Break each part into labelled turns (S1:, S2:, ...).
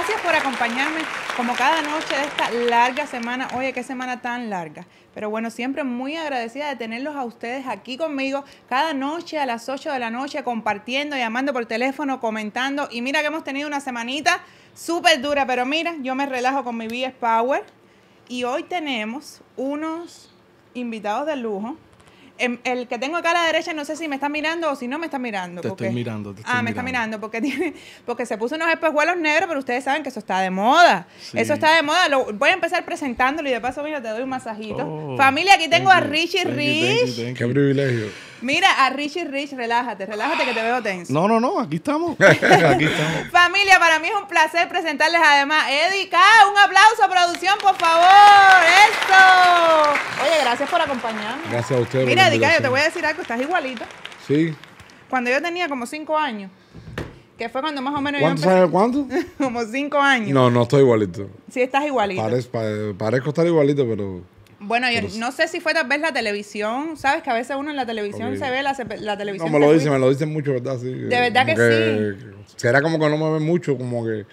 S1: Gracias por acompañarme como cada noche de esta larga semana. Oye, qué semana tan larga. Pero bueno, siempre muy agradecida de tenerlos a ustedes aquí conmigo cada noche a las 8 de la noche compartiendo, llamando por teléfono, comentando. Y mira que hemos tenido una semanita súper dura, pero mira, yo me relajo con mi BS Power. Y hoy tenemos unos invitados de lujo Em, el que tengo acá a la derecha, no sé si me está mirando o si no me está mirando. Te estoy mirando. ah, me está mirando porque, tiene, porque se puso unos espejuelos negros, pero ustedes saben que eso está de moda. Eso está de moda. Lo, voy a empezar presentándolo y de paso, mira, te doy un masajito. Oh, Familia, aquí tengo a Richie Rich.
S2: Qué privilegio.
S1: Mira, a Richie Rich, relájate, relájate que te veo tenso.
S2: No,
S3: no, no, aquí estamos. aquí estamos.
S1: Familia, para mí es un placer presentarles además Edica, Un aplauso, producción, por favor. Esto. Oye, gracias por acompañarnos. Gracias a ustedes. Mira, Edica, yo te voy a decir algo, estás igualito. Sí. Cuando yo tenía como cinco años, que fue cuando más o menos yo empecé,
S2: cuánto?
S1: como cinco años. No,
S2: no estoy igualito.
S1: Sí, estás igualito.
S2: parezco estar igualito, pero...
S1: Bueno, yo no sé si fue tal vez la televisión, ¿sabes? Que a veces uno en la televisión se ve la, televisión. No, me lo dicen, me
S2: lo dicen mucho, ¿verdad? Sí, de verdad que, sí. Será como que no me ve mucho, como que.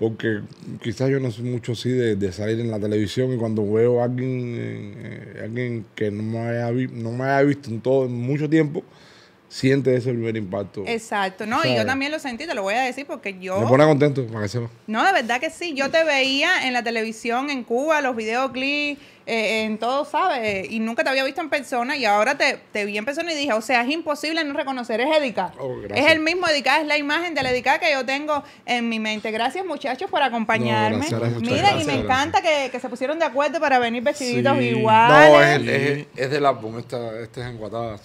S2: Porque quizás yo no soy mucho así de, salir en la televisión y cuando veo a alguien, eh, eh, alguien que no me, haya visto en todo en mucho tiempo, siente ese primer impacto.
S1: Exacto, no, y yo también lo sentí, te lo voy a decir porque yo... Me pone
S2: contento, para que
S1: No, de verdad que sí, yo te veía en la televisión en Cuba, los videoclips, eh, en todo, ¿sabes? Y nunca te había visto en persona y ahora te, vi en persona y dije, o sea, es imposible no reconocer, es Edica. Oh, es el mismo Edica, es la imagen del Edica que yo tengo en mi mente. Gracias muchachos por acompañarme. Mira, y me encanta que, se pusieron de acuerdo para venir vestiditos igual
S2: No, es, del álbum, este es en Guatada.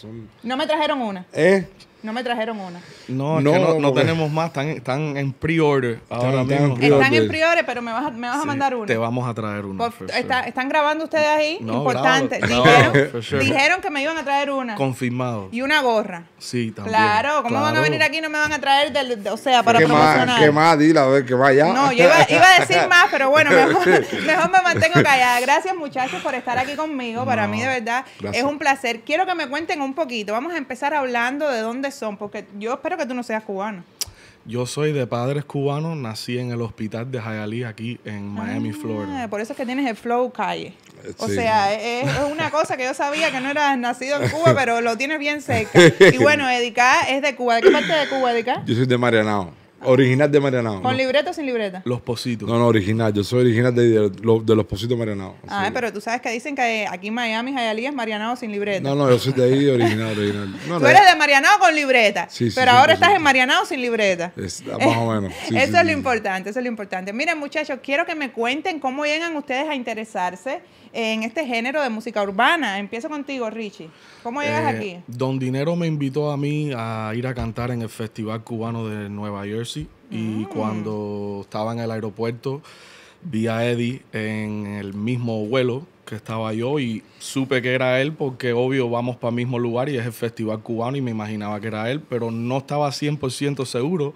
S1: No me trajeron una. ¿Eh? No me trajeron una.
S3: No, no, no, tenemos más. Están, en pre-order ahora están, mismo. Están en
S1: pre-order, pero me vas a, me vas a mandar una. Te
S3: vamos a traer una.
S1: Están grabando ustedes ahí. Importante. dijeron, que me iban a traer una.
S2: Confirmado. Y una gorra. Sí, también. Claro, ¿cómo van a venir
S1: aquí no me van a traer? Del, o sea, para ¿Qué promocionar. Más, ¿Qué más?
S2: Dile, a ver, que vaya. No, yo iba, iba, a decir más, pero bueno, mejor, mejor me mantengo callada.
S1: Gracias, muchachos, por estar aquí conmigo. Para mí, de verdad, es un placer. Quiero que me cuenten un poquito. Vamos a empezar hablando de dónde son? Porque yo espero que tú no seas cubano.
S3: Yo soy de padres cubanos, nací en el hospital de Hialeah aquí en Miami, ah, Florida.
S1: Por eso es que tienes el flow calle.
S3: Eh, o sea,
S1: es, una cosa que yo sabía que no eras nacido en Cuba, pero lo tienes bien cerca. Y bueno, Edica es de Cuba. ¿De qué parte de Cuba, Edica?
S2: Yo soy de Marianao. Ah. Original de Marianao. ¿Con
S1: libreta o sin libreta?
S2: Los Positos. No, no, original. Yo soy original de, Los Positos Marianao.
S1: Ah, pero tú sabes que dicen que aquí en Miami, Hialeah es Marianao sin libreta. No,
S2: no, yo soy de ahí original, original. tú eres
S1: de Marianao con libreta. Sí, sí, pero ahora estás en Marianao sin libreta.
S2: más o menos. eso es lo importante,
S1: eso es lo importante. Miren, muchachos, quiero que me cuenten cómo llegan ustedes a interesarse en este género de música urbana. Empiezo contigo, Richie. ¿Cómo llegas eh, aquí?
S3: Don Dinero me invitó a mí a ir a cantar en el Festival Cubano de Nueva Jersey y ah. cuando estaba en el aeropuerto, vi a Eddie en el mismo vuelo que estaba yo y supe que era él porque obvio vamos para el mismo lugar y es el Festival Cubano y me imaginaba que era él, pero no estaba 100% seguro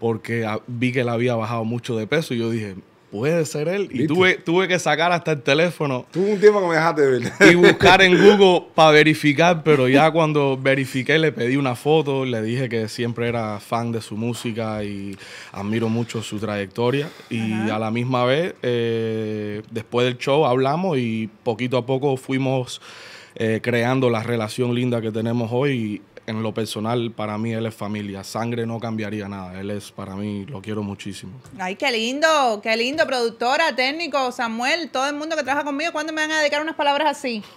S3: porque ah, vi que él había bajado mucho de peso y yo dije, puede ser él. Y tuve, tuve que sacar hasta el teléfono.
S2: Tuve un tiempo que me dejaste ver. Y
S3: buscar en Google para verificar, pero ya cuando verifiqué le pedí una foto, le dije que siempre era fan de su música y admiro mucho su trayectoria. Y a la misma vez, eh, después del show hablamos y poquito a poco fuimos eh, creando la relación linda que tenemos hoy. Y, en lo personal, para mí él es familia. Sangre no cambiaría nada. Él es, para mí, lo quiero muchísimo.
S1: Ay, qué lindo, qué lindo. Productora, técnico, Samuel, todo el mundo que trabaja conmigo, ¿cuándo me van a dedicar unas palabras así?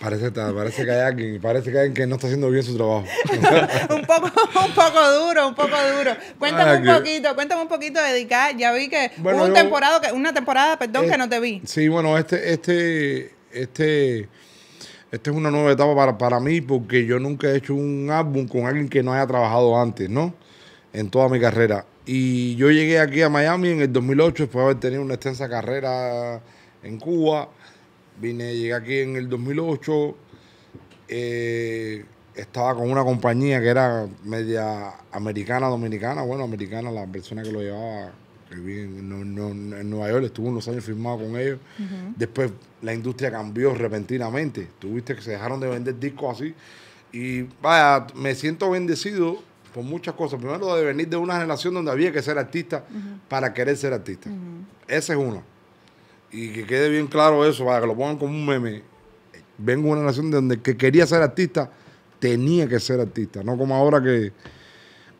S2: Parece, parece que hay alguien, parece que no está haciendo bien su trabajo.
S1: un poco, un poco duro, un poco duro. Cuéntame ah, un poquito, cuéntame un poquito de dedicar. Ya vi que un temporada que, una temporada, perdón, eh, que no te
S2: vi. Sí, bueno, este, este, este esta es una nueva etapa para, mí porque yo nunca he hecho un álbum con alguien que no haya trabajado antes, ¿no? En toda mi carrera. Y yo llegué aquí a Miami en el 2008 después de haber tenido una extensa carrera en Cuba. Vine, llegué aquí en el 2008. Eh, estaba con una compañía que era media americana, dominicana, bueno, americana, la persona que lo llevaba en, Nueva York, estuve unos años firmado con ellos. Después la industria cambió repentinamente. Tuviste que se dejaron de vender discos así. Y vaya, me siento bendecido por muchas cosas. Primero, de venir de una generación donde había que ser artista para querer ser artista. Ese es uno. Y que quede bien claro eso, para que lo pongan como un meme. Vengo de una generación donde que quería ser artista tenía que ser artista, no como ahora que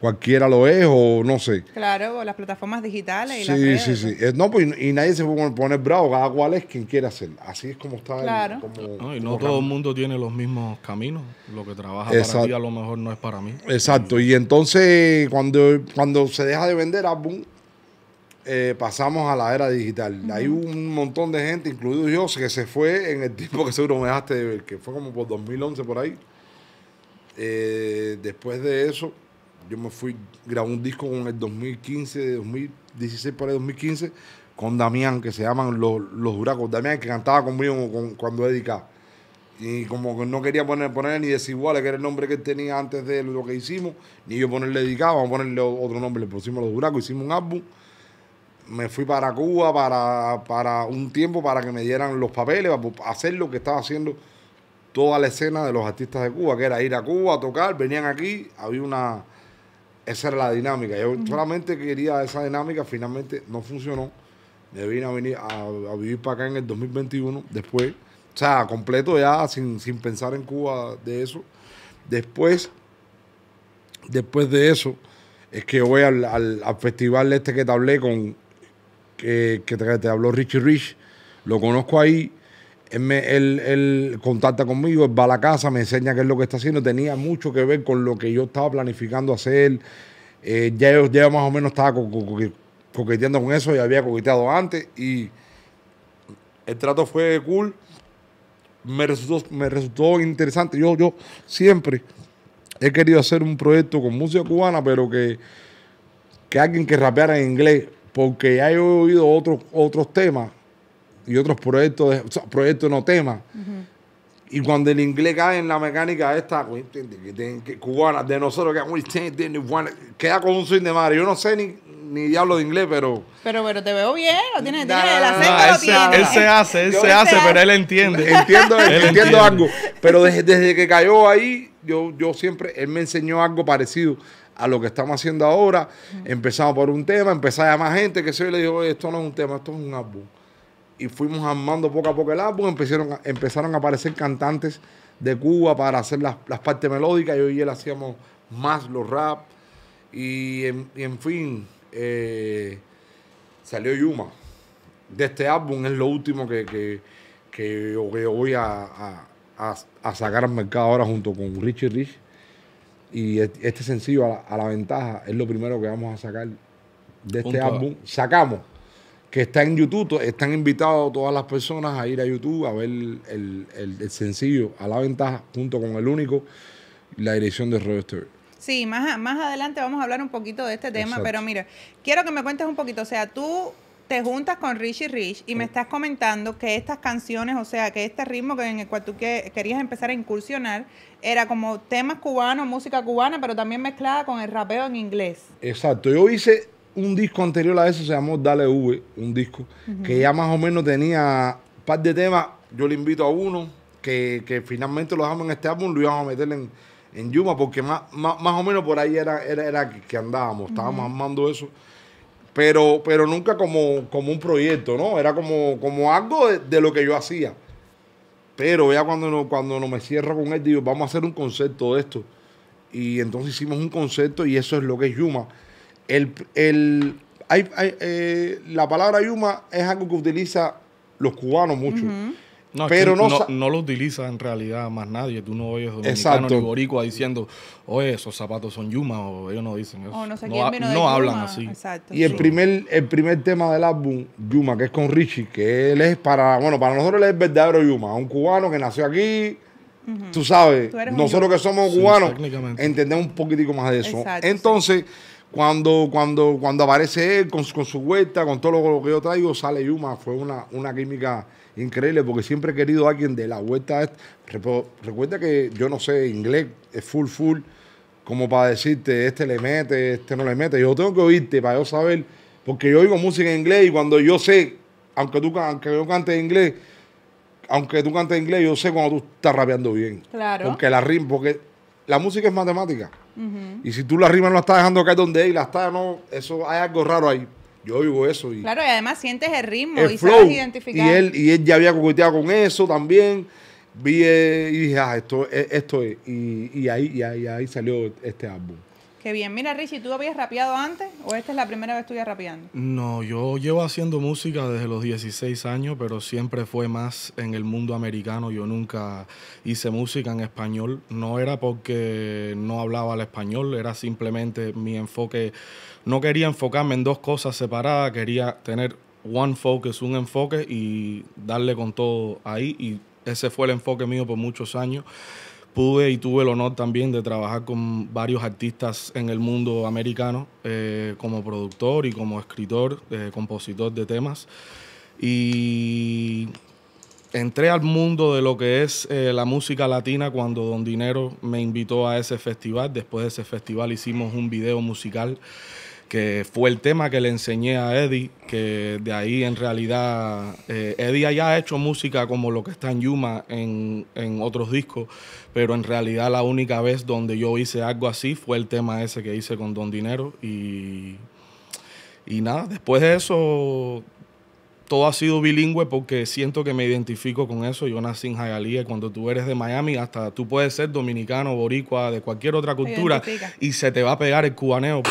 S2: cualquiera lo es o no sé.
S1: Claro, las plataformas digitales y sí, las Sí,
S2: sí, sí. No, pues, y nadie se puede poner bravo, cada cual es quien quiere hacer. Así es como está. Claro. no, y no todo el
S3: mundo tiene los mismos caminos. Lo que trabaja para ti a lo mejor no es para mí.
S2: Exacto. Y entonces, cuando, cuando se deja de vender álbum, eh, pasamos a la era digital. Hay un montón de gente, incluido yo, que se fue en el tiempo que seguro me dejaste de ver, que fue como por 2011 por ahí. Eh, después de eso yo me fui, grabé un disco con el 2015, de 2016 para el 2015, con Damián, que se llaman Los, los Duracos. Damián, que cantaba conmigo con, cuando dedicaba. Y como que no quería poner, poner ni desiguales, que era el nombre que él tenía antes de lo que hicimos, ni yo ponerle dedicado, vamos a ponerle otro nombre, le pusimos Los Duracos, hicimos un álbum. Me fui para Cuba para, para un tiempo para que me dieran los papeles, para hacer lo que estaba haciendo toda la escena de los artistas de Cuba, que era ir a Cuba a tocar, venían aquí, había una, esa era la dinámica. Yo solamente quería esa dinámica, finalmente no funcionó. Me vine a, venir a, vivir para acá en el 2021, después, o sea, completo ya, sin, pensar en Cuba de eso. Después, después de eso, es que voy al, al, festival este que te hablé con, que te habló Richie Rich, lo conozco ahí él, contacta conmigo, va a la casa, me enseña qué es lo que está haciendo. Tenía mucho que ver con lo que yo estaba planificando hacer. Eh, ya, ya más o menos estaba coqueteando con eso, ya había coqueteado antes y el trato fue cool. Me resultó, me resultó interesante. Yo, yo siempre he querido hacer un proyecto con música cubana, pero que, que alguien que rapeara en inglés, porque ya he oído otros, otros temas y otros proyectos, no temas. Y cuando el inglés cae en la mecánica esta pues, cubana de nosotros, que queda con un swing de madre. Yo no sé ni, ni diablo de inglés, pero.
S1: Pero, pero te veo bien, lo el Él se hace, él se hace, pero él entiende. Entiendo, entiendo algo.
S2: Pero desde, que cayó ahí, yo, yo siempre, él me enseñó algo parecido a lo que estamos haciendo ahora. Empezamos por un tema, empezaba a llamar gente que se le dijo, esto no es un tema, esto es un álbum y fuimos armando poco a poco el álbum. Empezaron, a, empezaron a aparecer cantantes de Cuba para hacer las, partes melódicas. y hoy él hacíamos más los rap. Y en, fin, eh, salió Yuma. De este álbum es lo último que, que, voy a, sacar al mercado ahora junto con Richie Rich. Y este sencillo, a la ventaja, es lo primero que vamos a sacar de este álbum. Sacamos que está en YouTube. Están invitados todas las personas a ir a YouTube a ver el, sencillo a la ventaja junto con el único, la dirección de Roger
S1: Sí, más, más adelante vamos a hablar un poquito de este tema, pero mira, quiero que me cuentes un poquito, o sea, tú te juntas con Richie Rich y me estás comentando que estas canciones, o sea, que este ritmo en el cual tú querías empezar a incursionar era como temas cubanos, música cubana, pero también mezclada con el rapeo en inglés.
S2: Exacto, yo hice un disco anterior a eso, se llamó Dale V, un disco que ya más o menos tenía un par de temas. Yo le invito a uno que, finalmente lo dejamos en este álbum, lo íbamos a meter en, Yuma, porque más, más, o menos por ahí era, era, que andábamos, estábamos armando eso. Pero, pero nunca como, como un proyecto, ¿no? Era como, como algo de, lo que yo hacía. Pero ya cuando no, cuando no me cierro con él, digo, vamos a hacer un concepto de esto. Y entonces hicimos un concepto y eso es lo que es Yuma. El, hay, hay, eh, la palabra yuma es algo que utiliza los cubanos mucho. No, pero no,
S3: no, lo utiliza en realidad más nadie. Tú no oyes dominicano ni boricua diciendo, oye, esos zapatos son yuma, o
S2: ellos no dicen eso. no, hablan así. y el, primer, el primer tema del álbum, Yuma, que es con Richie, que él es para, bueno, para nosotros él es verdadero Yuma, un cubano que nació aquí. Tú sabes, nosotros que somos cubanos, entendemos un poquitico más de eso. Entonces, cuando, cuando, cuando aparece él con, su vuelta, con todo lo, que yo traigo, sale Yuma. Fue una, una química increíble porque siempre he querido a alguien de la vuelta. Recuerda que yo no sé inglés, es full, full, como para decirte, este le mete, este no le mete. Yo tengo que oírte para yo saber, porque yo oigo música en inglés y cuando yo sé, aunque, tú, aunque yo cante en inglés, aunque tú cantes inglés, yo sé cuando tú estás rapeando bien. Claro. Porque la rim, porque la música es matemática. Y si tú la rima no la estás dejando caer donde es y la está, no, eso hay algo raro ahí. Yo oigo eso. Y
S1: claro, y además sientes el ritmo y flow. sabes identificar. Y
S2: él, ya había coqueteado con eso también. Vi eh, y dije, ah, esto, eh, esto es. Y, ahí, y ahí salió este álbum.
S1: Qué bien. Mira, Richie, ¿tú habías rapeado antes o esta es la primera vez que estuvieras rapeando?
S2: No, yo llevo haciendo música
S3: desde los 16 años, pero siempre fue más en el mundo americano. Yo nunca hice música en español. No era porque no hablaba el español, era simplemente mi enfoque. No quería enfocarme en dos cosas separadas, quería tener one focus, un enfoque y darle con todo ahí. Y ese fue el enfoque mío por muchos años pude y tuve el honor también de trabajar con varios artistas en el mundo americano eh, como productor y como escritor, eh, compositor de temas. Y entré al mundo de lo que es eh, la música latina cuando Don Dinero me invitó a ese festival. Después de ese festival hicimos un video musical que fue el tema que le enseñé a Eddie, que de ahí en realidad eh, Eddie ya ha hecho música como lo que está en Yuma en, otros discos, pero en realidad la única vez donde yo hice algo así fue el tema ese que hice con Don Dinero y, y nada, después de eso todo ha sido bilingüe porque siento que me identifico con eso. Yo nací en Hialeah. Cuando tú eres de Miami, hasta tú puedes ser dominicano, boricua, de cualquier otra cultura, y se te va a pegar el cubaneo.